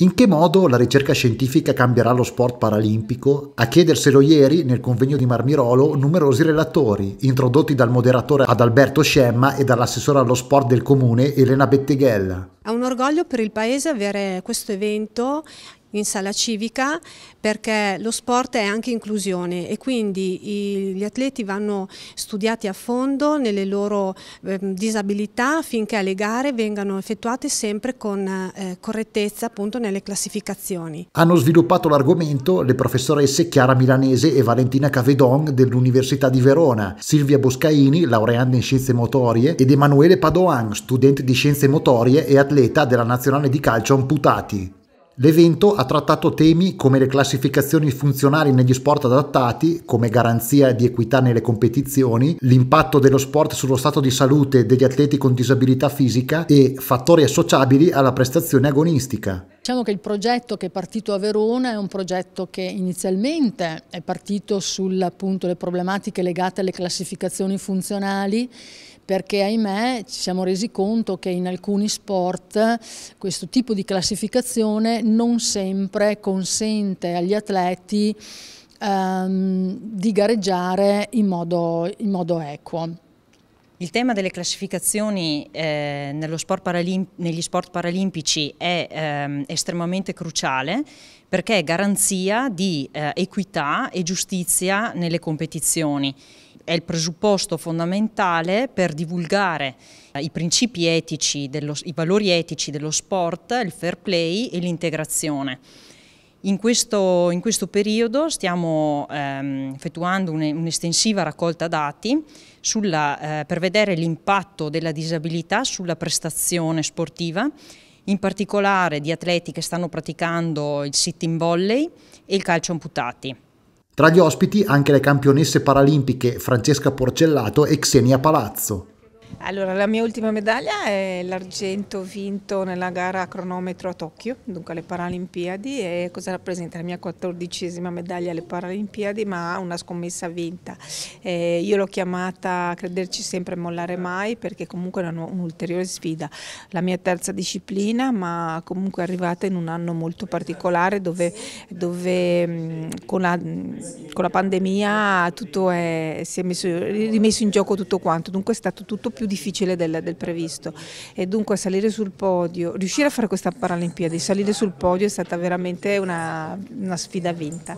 In che modo la ricerca scientifica cambierà lo sport paralimpico? A chiederselo ieri, nel convegno di Marmirolo, numerosi relatori, introdotti dal moderatore Adalberto Scemma e dall'assessore allo sport del comune Elena Betteghella. È un orgoglio per il Paese avere questo evento in sala civica perché lo sport è anche inclusione e quindi gli atleti vanno studiati a fondo nelle loro ehm, disabilità affinché le gare vengano effettuate sempre con eh, correttezza appunto nelle classificazioni. Hanno sviluppato l'argomento le professoresse Chiara Milanese e Valentina Cavedon dell'Università di Verona, Silvia Boscaini, laureata in scienze motorie ed Emanuele Padoan, studente di scienze motorie e atleta atleta della nazionale di calcio amputati. L'evento ha trattato temi come le classificazioni funzionali negli sport adattati, come garanzia di equità nelle competizioni, l'impatto dello sport sullo stato di salute degli atleti con disabilità fisica e fattori associabili alla prestazione agonistica. Diciamo che il progetto che è partito a Verona è un progetto che inizialmente è partito sulle problematiche legate alle classificazioni funzionali, perché ahimè ci siamo resi conto che in alcuni sport questo tipo di classificazione non sempre consente agli atleti ehm, di gareggiare in modo, in modo equo. Il tema delle classificazioni eh, sport negli sport paralimpici è ehm, estremamente cruciale perché è garanzia di eh, equità e giustizia nelle competizioni è il presupposto fondamentale per divulgare eh, i principi etici, dello, i valori etici dello sport, il fair play e l'integrazione. In questo, in questo, periodo stiamo ehm, effettuando un'estensiva raccolta dati sulla, eh, per vedere l'impatto della disabilità sulla prestazione sportiva, in particolare di atleti che stanno praticando il sitting volley e il calcio amputati. Tra gli ospiti anche le campionesse paralimpiche Francesca Porcellato e Xenia Palazzo. Allora, la mia ultima medaglia è l'argento vinto nella gara a cronometro a Tokyo, dunque alle Paralimpiadi, e cosa rappresenta? La mia quattordicesima medaglia alle Paralimpiadi, ma una scommessa vinta. Eh, io l'ho chiamata a crederci sempre e mollare mai, perché comunque era un'ulteriore sfida. La mia terza disciplina, ma comunque arrivata in un anno molto particolare, dove, dove con, la, con, la, pandemia tutto è, si è messo, rimesso in gioco tutto quanto, dunque è stato tutto più difficile del, del, previsto e dunque salire sul podio, riuscire a fare questa Paralimpiade, salire sul podio è stata veramente una, una sfida vinta.